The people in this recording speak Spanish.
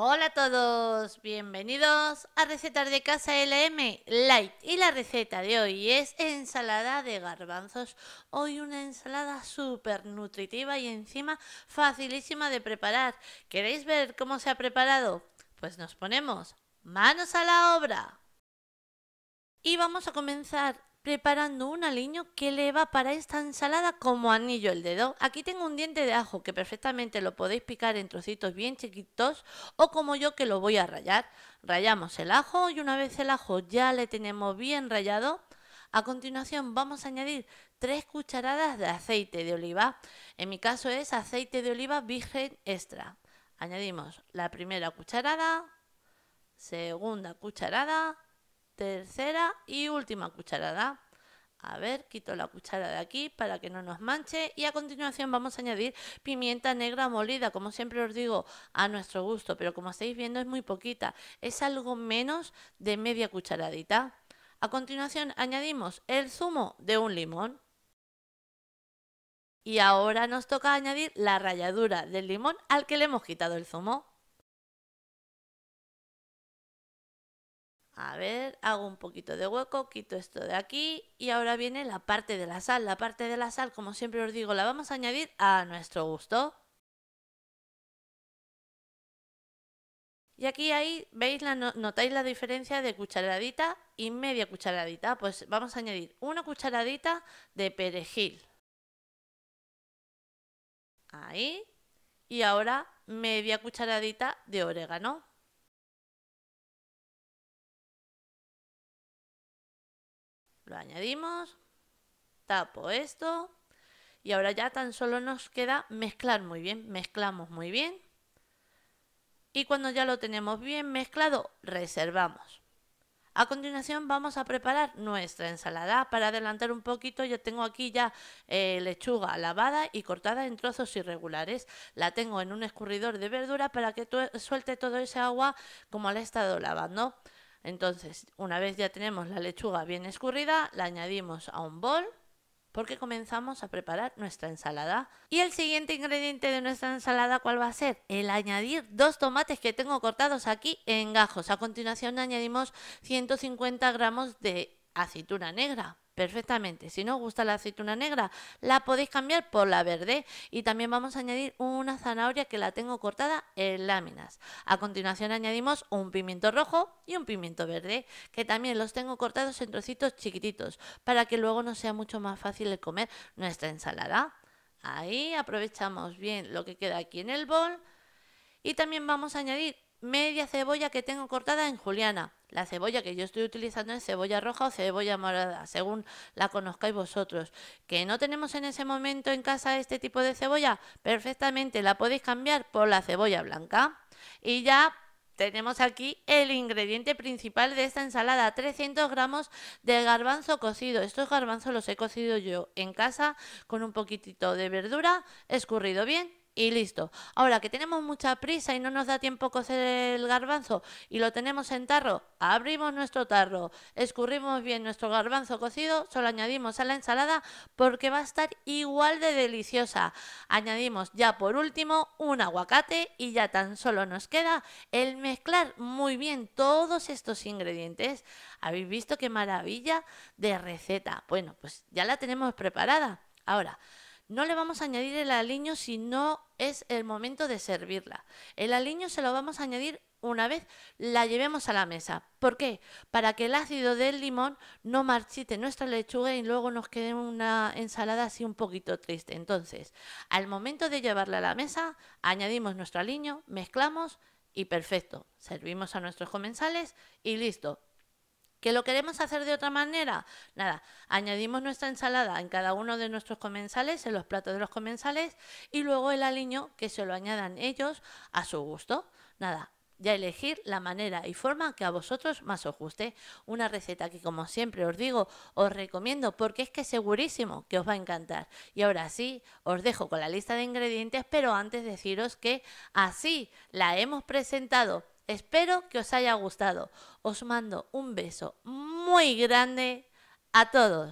Hola a todos, bienvenidos a Recetas de Casa LM Light y la receta de hoy es ensalada de garbanzos. Hoy una ensalada súper nutritiva y encima facilísima de preparar. ¿Queréis ver cómo se ha preparado? Pues nos ponemos manos a la obra. Y vamos a comenzar preparando un aliño que le va para esta ensalada como anillo el dedo. Aquí tengo un diente de ajo que perfectamente lo podéis picar en trocitos bien chiquitos o como yo que lo voy a rayar. Rayamos el ajo y una vez el ajo ya le tenemos bien rayado, a continuación vamos a añadir 3 cucharadas de aceite de oliva. En mi caso es aceite de oliva virgen extra. Añadimos la primera cucharada, segunda cucharada, Tercera y última cucharada. A ver, quito la cuchara de aquí para que no nos manche y a continuación vamos a añadir pimienta negra molida, como siempre os digo, a nuestro gusto, pero como estáis viendo es muy poquita, es algo menos de media cucharadita. A continuación añadimos el zumo de un limón. Y ahora nos toca añadir la ralladura del limón al que le hemos quitado el zumo. A ver, hago un poquito de hueco, quito esto de aquí y ahora viene la parte de la sal. La parte de la sal, como siempre os digo, la vamos a añadir a nuestro gusto. Y aquí ahí veis notáis la diferencia de cucharadita y media cucharadita. Pues vamos a añadir una cucharadita de perejil. Ahí. Y ahora media cucharadita de orégano. Lo añadimos, tapo esto y ahora ya tan solo nos queda mezclar muy bien, mezclamos muy bien y cuando ya lo tenemos bien mezclado reservamos. A continuación vamos a preparar nuestra ensalada. Para adelantar un poquito yo tengo aquí ya eh, lechuga lavada y cortada en trozos irregulares. La tengo en un escurridor de verdura para que suelte todo ese agua como la he estado lavando. Entonces, una vez ya tenemos la lechuga bien escurrida, la añadimos a un bol porque comenzamos a preparar nuestra ensalada. Y el siguiente ingrediente de nuestra ensalada, ¿cuál va a ser? El añadir dos tomates que tengo cortados aquí en gajos. A continuación añadimos 150 gramos de aceituna negra perfectamente. Si no os gusta la aceituna negra, la podéis cambiar por la verde. Y también vamos a añadir una zanahoria que la tengo cortada en láminas. A continuación añadimos un pimiento rojo y un pimiento verde, que también los tengo cortados en trocitos chiquititos, para que luego nos sea mucho más fácil de comer nuestra ensalada. Ahí aprovechamos bien lo que queda aquí en el bol. Y también vamos a añadir media cebolla que tengo cortada en juliana. La cebolla que yo estoy utilizando es cebolla roja o cebolla morada, según la conozcáis vosotros. ¿Que no tenemos en ese momento en casa este tipo de cebolla? Perfectamente, la podéis cambiar por la cebolla blanca. Y ya tenemos aquí el ingrediente principal de esta ensalada, 300 gramos de garbanzo cocido. Estos garbanzos los he cocido yo en casa con un poquitito de verdura, escurrido bien y listo. Ahora que tenemos mucha prisa y no nos da tiempo cocer el garbanzo y lo tenemos en tarro, abrimos nuestro tarro, escurrimos bien nuestro garbanzo cocido, solo añadimos a la ensalada porque va a estar igual de deliciosa. Añadimos ya por último un aguacate y ya tan solo nos queda el mezclar muy bien todos estos ingredientes. ¿Habéis visto qué maravilla de receta? Bueno, pues ya la tenemos preparada. Ahora, no le vamos a añadir el aliño si no es el momento de servirla. El aliño se lo vamos a añadir una vez la llevemos a la mesa. ¿Por qué? Para que el ácido del limón no marchite nuestra lechuga y luego nos quede una ensalada así un poquito triste. Entonces, al momento de llevarla a la mesa, añadimos nuestro aliño, mezclamos y perfecto. Servimos a nuestros comensales y listo. ¿Que lo queremos hacer de otra manera? Nada, añadimos nuestra ensalada en cada uno de nuestros comensales, en los platos de los comensales, y luego el aliño que se lo añadan ellos a su gusto. Nada, ya elegir la manera y forma que a vosotros más os guste. Una receta que, como siempre os digo, os recomiendo porque es que segurísimo que os va a encantar. Y ahora sí, os dejo con la lista de ingredientes, pero antes deciros que así la hemos presentado Espero que os haya gustado. Os mando un beso muy grande a todos.